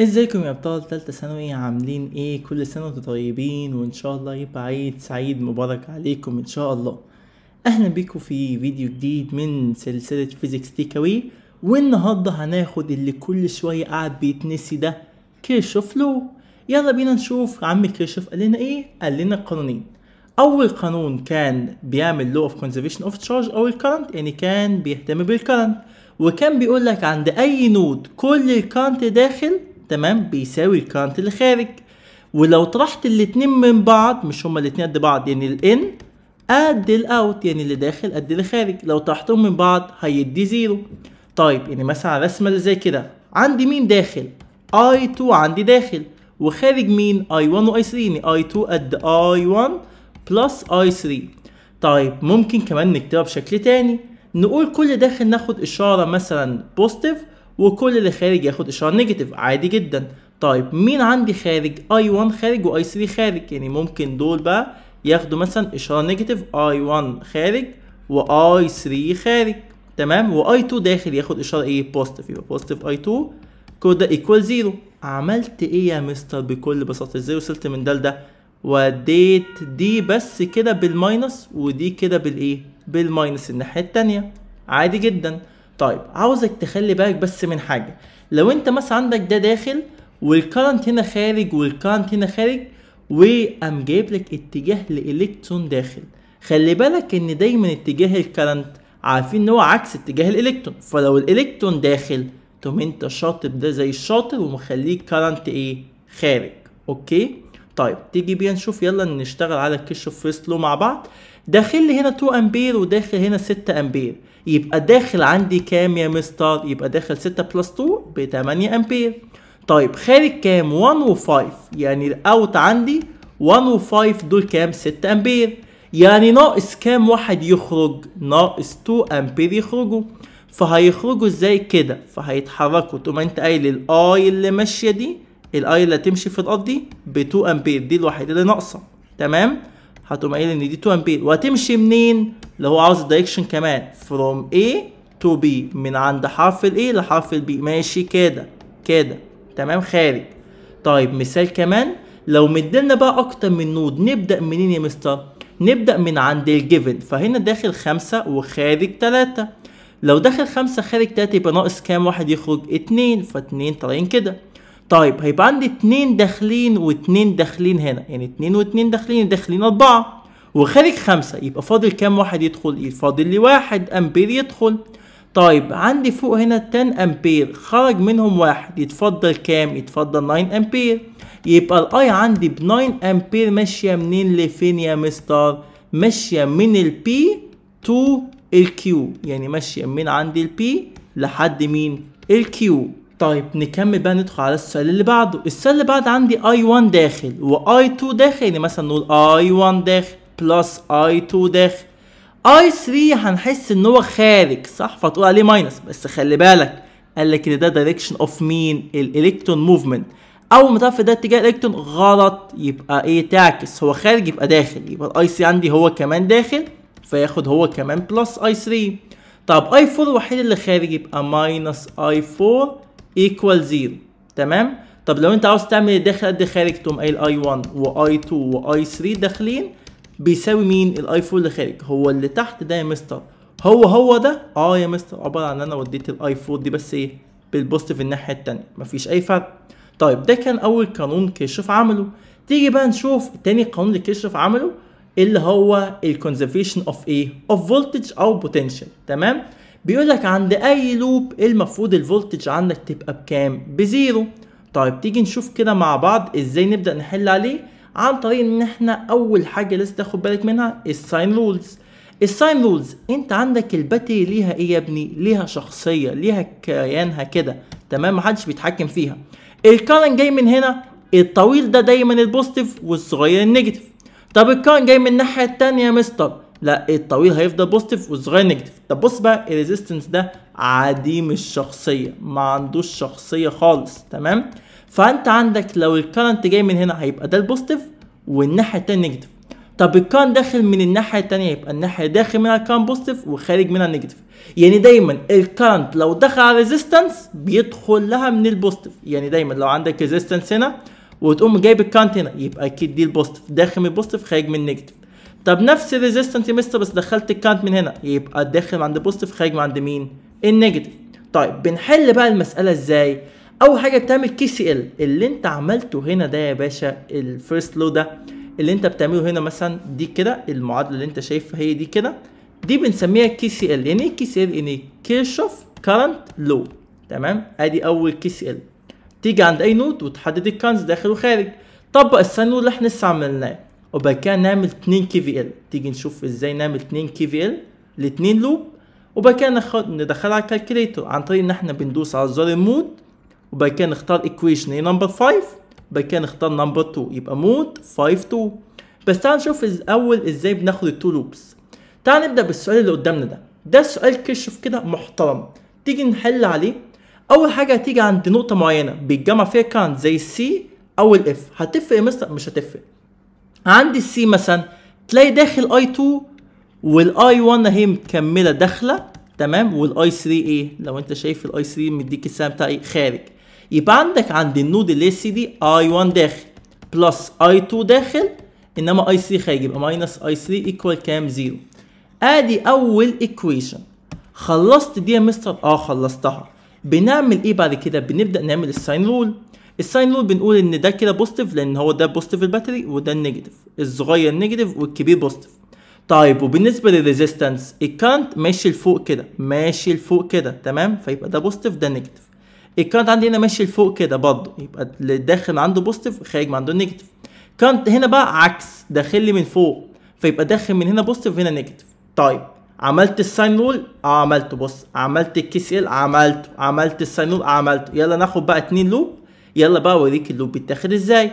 ازيكم يا ابطال تالتة ثانوي عاملين ايه كل سنة وانتم طيبين وان شاء الله يبقى عيد سعيد مبارك عليكم ان شاء الله اهلا بيكم في فيديو جديد من سلسلة فيزيكس تيكاوي والنهاردة هناخد اللي كل شوية قاعد بيتنسي ده كيرشوف لو يلا بينا نشوف عم كيرشوف قال لنا ايه قال لنا قانونين اول قانون كان بيعمل لو اوف كونزرفيشن اوف تشارج او الكرنت يعني كان بيهتم بالكرنت وكان بيقول لك عند اي نود كل الكرنت داخل تمام بيساوي الكرنت اللي خارج ولو طرحت الاتنين من بعض مش هما الاتنين قد بعض يعني الان قد الاوت يعني اللي داخل قد اللي خارج لو طرحتهم من بعض هيدي زيرو طيب يعني مثلا الرسمه اللي زي كده عندي مين داخل اي 2 عندي داخل وخارج مين اي 1 واي 3 يعني اي 2 قد اي 1 بلس اي 3 طيب ممكن كمان نكتبها بشكل تاني نقول كل داخل ناخد اشاره مثلا بوزيتيف وكل اللي خارج ياخد اشاره نيجاتيف عادي جدا طيب مين عندي خارج اي 1 خارج واي 3 خارج يعني ممكن دول بقى ياخدوا مثلا اشاره نيجاتيف اي 1 خارج واي 3 خارج تمام واي 2 داخل ياخد اشاره ايه بوزيتيف يبقى بوزيتيف اي 2 كود ده ايكوال زيرو عملت ايه يا مستر بكل بساطه ازاي وصلت من ده لده وديت دي بس كده بالماينس ودي كده بالايه بالماينس الناحيه التانيه عادي جدا طيب عاوزك تخلي بالك بس من حاجه لو انت مثلا عندك ده داخل والكرنت هنا خارج والكرنت هنا خارج وقام جايب لك اتجاه لالكترون داخل خلي بالك ان دايما اتجاه الكرنت عارفين ان هو عكس اتجاه الالكترون فلو الالكترون داخل تقوم انت شاطب ده زي الشاطب ومخليه كرنت ايه خارج اوكي طيب تيجي بيها نشوف يلا نشتغل على الكيش اوف فيرست لو مع بعض داخل لي هنا 2 امبير وداخل هنا 6 امبير يبقى داخل عندي كام يا مستر يبقى داخل 6 بلس 2 ب 8 امبير طيب خارج كام 1 و5 يعني الاوت عندي 1 و5 دول كام 6 امبير يعني ناقص كام واحد يخرج ناقص 2 امبير يخرجوا فهيخرجوا ازاي كده فهيتحركوا تقوم انت قايل الاي اللي ماشيه دي الاي اللي هتمشي في الارض دي ب 2 امبير دي الوحيده اللي ناقصه تمام هتقوم قايل ان دي 2 امبير وهتمشي منين اللي هو عاوز الدايركشن كمان فروم A تو B من عند حرف الاي لحرف البي ماشي كده كده تمام خارج طيب مثال كمان لو مدينا بقى اكتر من نود نبدا منين يا مستر نبدا من عند الجيفن فهنا داخل خمسة وخارج ثلاثة لو داخل خمسة خارج 3 يبقى ناقص كام واحد يخرج اتنين فاتنين طالعين كده طيب هيبقى عندي اتنين داخلين واتنين داخلين هنا يعني اتنين واتنين داخلين داخلين اربعة وخارج خمسة يبقى فاضل كام واحد يدخل فاضل لي واحد امبير يدخل طيب عندي فوق هنا 10 امبير خرج منهم واحد يتفضل كام يتفضل 9 امبير يبقى الاي عندي ب 9 امبير ماشيه منين لفين يا مستر ماشيه من البي تو الكيو يعني ماشيه من عند البي لحد مين الكيو طيب نكمل بقى ندخل على السؤال اللي بعده السؤال اللي بعد عندي اي 1 داخل واي 2 داخل يعني مثلا نقول اي 1 داخل بلس اي 2 داخل اي 3 هنحس ان هو خارج صح فتقول عليه ماينس بس خلي بالك قال لك ان ده دايركشن اوف مين الالكترون موفمنت اول ما تعرف ده اتجاه الالكترون غلط يبقى ايه تعكس هو خارج يبقى داخل يبقى الاي 3 عندي هو كمان داخل فياخد هو كمان بلس اي 3 طب اي 4 الوحيد اللي خارج يبقى ماينس اي 4 ايكوال زيرو تمام طب لو انت عاوز تعمل داخل قد ايه خارج تقوم قايل اي 1 واي 2 واي 3 داخلين بيساوي مين الاي 4 اللي خارج هو اللي تحت ده يا مستر هو هو ده اه يا مستر عباره عن ان انا وديت الاي 4 دي بس ايه في الناحيه الثانيه مفيش اي فرق طيب ده كان اول قانون كيرشوف عمله تيجي بقى نشوف تاني قانون اللي كيرشوف عمله اللي هو الكونزرفيشن اوف ايه اوف فولتج او بوتنشال تمام بيقول لك عند اي لوب المفروض الفولتج عندك تبقى بكام بزيرو طيب تيجي نشوف كده مع بعض ازاي نبدا نحل عليه عن طريق ان احنا اول حاجه لازم تاخد بالك منها الساين رولز الساين رولز انت عندك الباتري ليها ايه يا ابني ليها شخصيه ليها كيانها كده تمام محدش بيتحكم فيها الكارن جاي من هنا الطويل ده دا دايما البوزيتيف والصغير النيجاتيف طب الكارن جاي من الناحيه الثانيه يا مستر لا الطويل هيفضل بوزيتيف والصغير نيجاتيف طب بص بقى الريزيستنس ده عديم الشخصيه ما عندوش شخصيه خالص تمام فانت عندك لو الكرنت جاي من هنا هيبقى ده البوزيتيف والناحيه التانيه نيجاتيف طب الكان داخل من الناحيه التانيه يبقى الناحيه داخل منها كان بوزيتيف وخارج منها نيجاتيف يعني دايما الكرنت لو دخل على ريزيستنس بيدخل لها من البوزيتيف يعني دايما لو عندك ريزيستنس هنا وتقوم جايب الكرنت هنا يبقى اكيد دي البوزيتيف داخل من البوزيتيف خارج من النيجاتيف طب نفس الريزيستنت مستر بس دخلت الكانت من هنا يبقى الداخل عند بوزيتيف خارج من عند مين النيجاتيف طيب بنحل بقى المساله ازاي اول حاجه بتعمل كي سي ال اللي انت عملته هنا ده يا باشا الفيرست لو ده اللي انت بتعمله هنا مثلا دي كده المعادله اللي انت شايفها هي دي كده دي بنسميها كي سي ال يعني ايه كي سي ال يعني كيرشوف كارنت لو تمام ادي اول كي سي ال تيجي عند اي نود وتحدد الكانز داخل وخارج طبق الثاني اللي احنا لسه عملناه وبعد كده نعمل 2 كي في ال تيجي نشوف ازاي نعمل 2 كي في ال لاتنين لوب وبعد كده ندخلها على الكالكوليتر عن طريق ان احنا بندوس على زر المود وبعد كده نختار ايكويشن ايه نمبر 5 وبعد كده نختار نمبر 2 يبقى مود 5 2 بس تعال نشوف الاول ازاي بناخد التو لوبس تعال نبدا بالسؤال اللي قدامنا ده ده سؤال كشف كده محترم تيجي نحل عليه اول حاجه هتيجي عند نقطه معينه بيتجمع فيها كانت زي السي او الاف هتفرق يا مستر مش هتفرق عندي السي مثلا تلاقي داخل اي 2 والاي 1 اهي مكمله داخله تمام والاي 3 ايه لو انت شايف الاي 3 مديك السهم بتاع ايه خارج يبقى عندك عند النود اللي هي دي اي 1 داخل بلس اي 2 داخل انما اي 3 خارج يبقى ماينس اي 3 ايكوال كام زيرو ادي اول ايكويشن خلصت دي يا مستر اه خلصتها بنعمل ايه بعد كده بنبدا نعمل الساين رول الساين رول بنقول ان ده كده بوزيتيف لان هو ده بوزيتيف الباتري وده النيجاتيف الصغير نيجاتيف والكبير بوزيتيف طيب وبالنسبه للريزيستنس الكانت ماشي لفوق كده ماشي لفوق كده تمام فيبقى ده بوزيتيف ده نيجاتيف الكانت عندي هنا ماشي لفوق كده برضه يبقى اللي داخل عنده بوزيتيف خارج ما عنده نيجاتيف كانت هنا بقى عكس داخل لي من فوق فيبقى داخل من هنا بوزيتيف وهنا نيجاتيف طيب عملت الساين رول اه عملته بص عملت سي ال عملته عملت الساين رول عملته يلا ناخد بقى اتنين لوب يلا بقى اوريك اللوب بيتاخد ازاي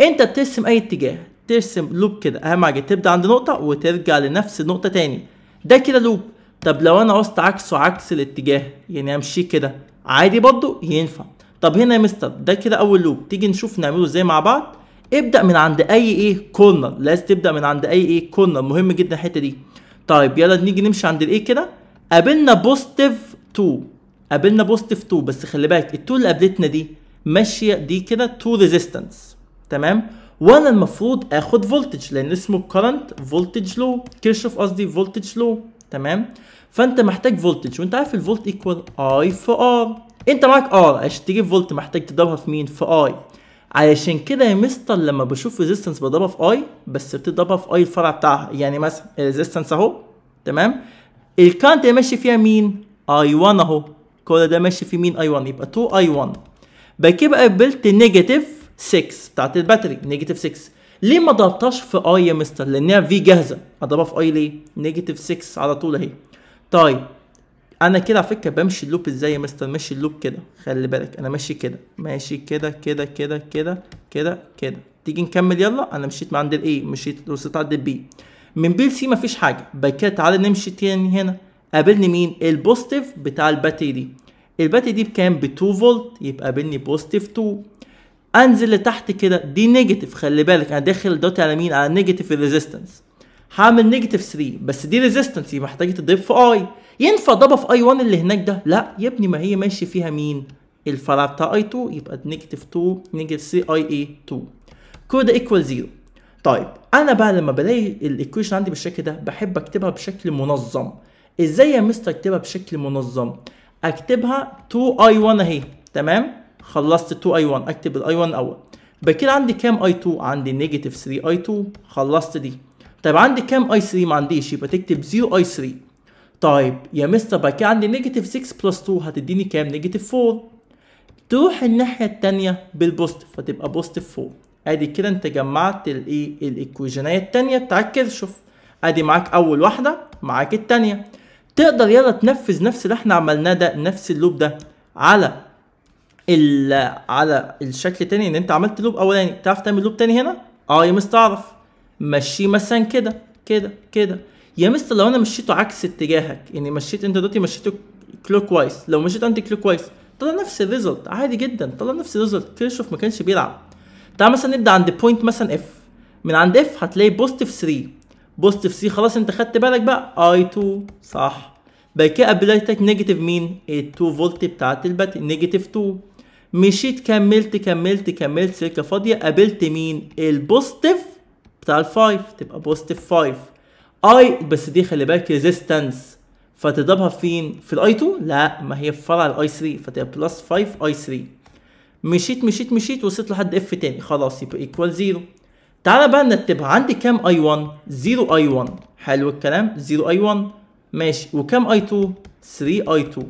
انت بترسم اي اتجاه ترسم لوب كده اهم حاجه تبدا عند نقطه وترجع لنفس النقطه تاني ده كده لوب طب لو انا قصت عكسه عكس الاتجاه يعني امشي كده عادي برضه ينفع طب هنا يا مستر ده كده اول لوب تيجي نشوف نعمله ازاي مع بعض ابدا من عند اي ايه كورنر لازم تبدا من عند اي ايه كورنر مهم جدا الحته دي طيب يلا نيجي نمشي عند الايه كده قابلنا بوزيتيف 2 قابلنا بوزيتيف 2 بس خلي بالك ال2 اللي قابلتنا دي ماشيه دي كده تو ريزيستنس تمام وانا المفروض اخد فولتج لان اسمه كرنت فولتج لو كيرشوف قصدي فولتج لو تمام فانت محتاج فولتج وانت عارف الفولت ايكوال اي في ار انت معاك ار عشان تجيب فولت محتاج تضربها في مين في اي علشان كده يا مستر لما بشوف ريزيستنس بضربها في اي بس بتضربها في اي الفرع بتاعها يعني مثلا ريزيستنس اهو تمام الكانت اللي ماشي فيها مين اي 1 اهو كل ده ماشي في مين اي 1 يبقى 2 اي 1 بعد كده بقى بلت نيجاتيف 6 بتاعت الباتري نيجاتيف 6 ليه ما ضربتهاش في اي يا مستر لانها في جاهزه اضربها في اي ليه نيجاتيف 6 على طول اهي طيب انا كده على فكره بمشي اللوب ازاي يا مستر ماشي اللوب كده خلي بالك انا ماشي كده ماشي كده كده كده كده كده كده تيجي نكمل يلا انا مشيت من عند الاي مشيت وصلت عند البي من بي لسي مفيش حاجه بعد كده تعالى نمشي تاني هنا قابلني مين البوزيتيف بتاع الباتري دي الباتري دي بكام ب 2 فولت يبقى بني بوزيتيف 2 انزل لتحت كده دي نيجاتيف خلي بالك انا داخل دوت على مين على نيجاتيف الريزيستنس هعمل نيجاتيف 3 بس دي ريزيستنس محتاجه تضيف في اي ينفع ضبه في اي 1 اللي هناك ده لا يا ابني ما هي ماشي فيها مين الفرع بتاع اي 2 يبقى نيجاتيف 2 نيجاتيف 3 اي اي 2 كل ده ايكوال 0 طيب انا بقى لما بلاقي الايكويشن عندي بالشكل ده بحب اكتبها بشكل منظم ازاي يا مستر اكتبها بشكل منظم اكتبها 2 i 1 اهي تمام خلصت 2 i 1 اكتب الاي 1 الاول كده عندي كام اي 2 عندي نيجاتيف 3 اي 2 خلصت دي طيب عندي كام اي 3 ما عنديش يبقى تكتب 0 اي 3 طيب يا مستر بقى كده عندي نيجاتيف 6 بلس 2 هتديني كام نيجاتيف 4 تروح الناحيه الثانيه بالبوست فتبقى بوستيف 4 ادي كده انت جمعت الايه الايكويشنات الثانيه بتاع شوف ادي معاك اول واحده معاك الثانيه تقدر يلا تنفذ نفس اللي احنا عملناه ده نفس اللوب ده على ال على الشكل التاني ان انت عملت لوب اولاني تعرف تعمل لوب تاني هنا اه يا مستر تعرف مشيه مثلا كده كده كده يا مستر لو انا مشيته عكس اتجاهك يعني مشيت انت دلوقتي مشيته كلوك وايز لو مشيت انت كلوك وايز طلع نفس الريزلت عادي جدا طلع نفس الريزلت كيرشوف ما كانش بيلعب تعال مثلا نبدا عند بوينت مثلا اف من عند اف هتلاقي بوزيتيف 3 بوست في سي خلاص انت خدت بالك بقى اي 2 صح بعد كده قابلتك نيجاتيف مين ال 2 فولت بتاعت الباتري نيجاتيف 2 مشيت كملت كملت كملت سلكه فاضيه قابلت مين البوستيف بتاع الفايف تبقى بوستيف 5 اي بس دي خلي بالك ريزيستنس فتضربها فين في الاي 2 لا ما هي في فرع الاي 3 فتبقى بلس 5 اي 3 مشيت مشيت مشيت وصلت لحد اف تاني خلاص يبقى ايكوال 0 تعالى بقى نرتبها عندي كام اي 1 0 اي 1 حلو الكلام 0 اي 1 ماشي وكام اي 2 3 اي 2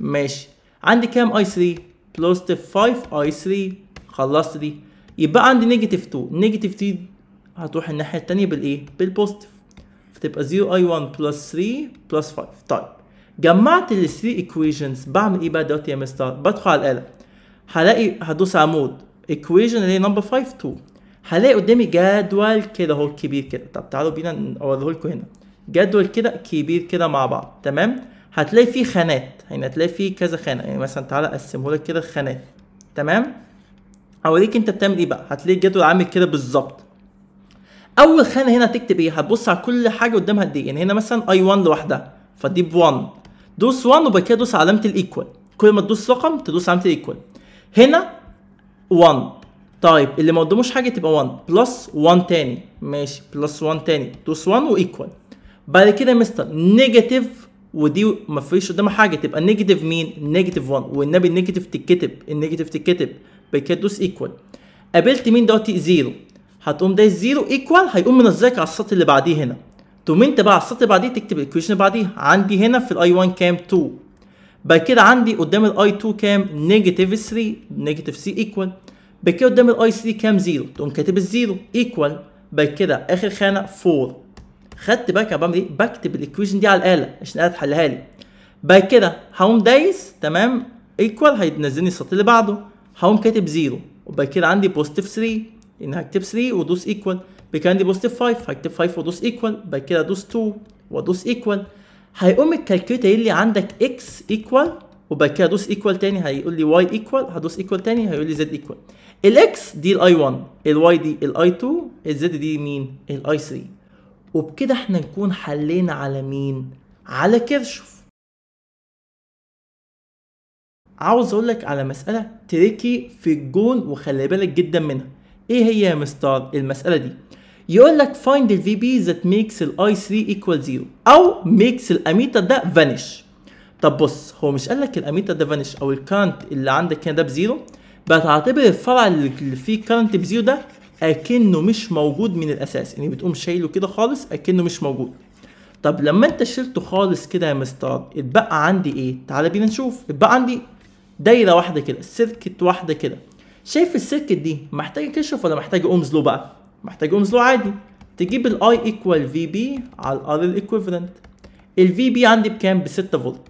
ماشي عندي كام اي 3 بلوزيتيف 5 اي 3 خلصت دي يبقى عندي نيجاتيف 2 نيجاتيف 3 هتروح الناحيه الثانيه بالايه بالبوزيتيف فتبقى 0 اي 1 بلس 3 بلس 5 طيب جمعت ال 3 ايكويشنز بعمل ايه بقى دلوقتي يا مستر بدخل على الاله هلاقي هدوس على مود ايكويشن اللي هي نمبر 5 2 هلاقي قدامي جدول كده اهو كبير كده طب تعالوا بينا اوريه لكم هنا جدول كده كبير كده مع بعض تمام هتلاقي فيه خانات يعني هتلاقي فيه كذا خانه يعني مثلا تعالى اقسمه لك كده الخانات تمام اوريك انت بتعمل ايه بقى هتلاقي الجدول عامل كده بالظبط اول خانه هنا هتكتب ايه هتبص على كل حاجه قدامها قد ايه يعني هنا مثلا اي 1 لوحدها فدي ب 1 دوس 1 وبعد كده دوس علامه الايكوال كل ما تدوس رقم تدوس علامه الايكوال هنا 1 طيب اللي ما قدموش حاجه تبقى 1 بلس 1 تاني ماشي بلس 1 تاني دوس 1 وايكوال بعد كده يا مستر نيجاتيف ودي ما فيش قدامها حاجه تبقى نيجاتيف مين نيجاتيف 1 والنبي النيجاتيف تتكتب النيجاتيف تتكتب بعد كده دوس ايكوال قابلت مين دلوقتي زيرو هتقوم دايس زيرو ايكوال هيقوم منزلك على السطر اللي بعديه هنا تقوم انت بقى على السطر اللي بعديه تكتب الايكويشن اللي بعديه عندي هنا في الاي 1 كام 2 بعد كده عندي قدام الاي 2 كام نيجاتيف 3 نيجاتيف سي ايكوال كده قدام الاي سي كام زيرو تقوم كاتب الزيرو ايكوال بعد كده اخر خانه 4 خدت بالك يا بعمل ايه بكتب الايكويشن دي على الاله عشان الاله تحلها لي بعد كده هقوم دايس تمام ايكوال هينزلني السطر اللي بعده هقوم كاتب زيرو وبعد كده عندي بوزيتيف 3 ان هكتب 3 وادوس ايكوال كده عندي بوزيتيف 5 هكتب 5 وادوس ايكوال بعد كده ادوس 2 وادوس ايكوال هيقوم الكالكيتا يقول لي عندك اكس ايكوال وبعد كده ادوس ايكوال تاني هيقول لي واي ايكوال هدوس ايكوال تاني هيقول لي زد ايكوال الاكس دي الاي 1 الواي دي الاي 2 الزد دي مين الاي 3 وبكده احنا نكون حلينا على مين على كيرشوف عاوز اقول لك على مساله تريكي في الجون وخلي بالك جدا منها ايه هي يا مستر المساله دي يقول لك فايند الفي بي ذات ميكس الاي I3 ايكوال 0 أو ميكس الاميتا ده فانيش طب بص هو مش قال لك الاميتا ده فانيش أو الكانت اللي عندك هنا ده بزيرو بتعتبر الفرع اللي فيه كرنت بزيرو ده اكنه مش موجود من الاساس يعني بتقوم شايله كده خالص اكنه مش موجود طب لما انت شلته خالص كده يا مستر اتبقى عندي ايه تعالى بينا نشوف اتبقى عندي دايره واحده كده سيركت واحده كده شايف السيركت دي محتاج كشف ولا محتاج اومز لو بقى محتاج اومز لو عادي تجيب الاي ايكوال في بي على الار الايكوفالنت الفي بي عندي بكام ب 6 فولت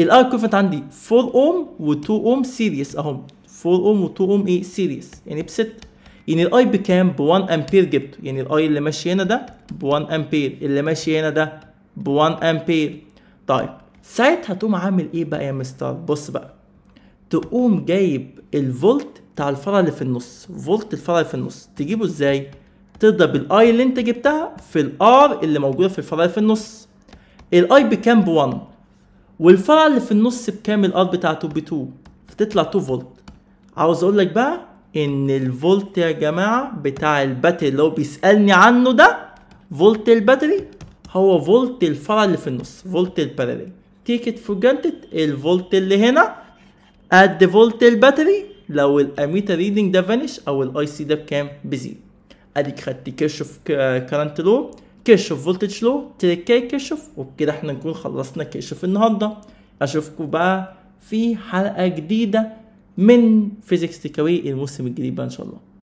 الار ايكويفالنت عندي 4 اوم و2 اوم سيريس اهم 4 اوم و 2 اوم ايه سيريز يعني بستة يعني الاي بكام ب 1 امبير جبته يعني الاي اللي ماشي هنا ده ب 1 امبير اللي ماشي هنا ده ب 1 امبير طيب ساعتها تقوم عامل ايه بقى يا مستر بص بقى تقوم جايب الفولت بتاع الفرع اللي في النص فولت الفرع اللي في النص تجيبه ازاي تضرب الاي اللي انت جبتها في الار اللي موجوده في الفرع اللي في النص الاي بكام ب 1 والفرع اللي في النص بكام الار بتاعته ب 2 فتطلع 2 فولت عاوز اقول لك بقى ان الفولت يا جماعه بتاع الباتري اللي هو بيسالني عنه ده فولت الباتري هو فولت الفرع اللي في النص فولت الباراليل تيكت فور جانتد الفولت اللي هنا قد فولت الباتري لو الاميتر ريدنج ده فانش او الاي سي ده بكام بزيرو اديك خدت كيرشوف كرنت لو كيرشوف فولتج لو تريكاي كيرشوف وبكده احنا نكون خلصنا كيرشوف النهارده اشوفكم بقى في حلقه جديده من فيزيكس تكاوي الموسم الجديد بقى ان شاء الله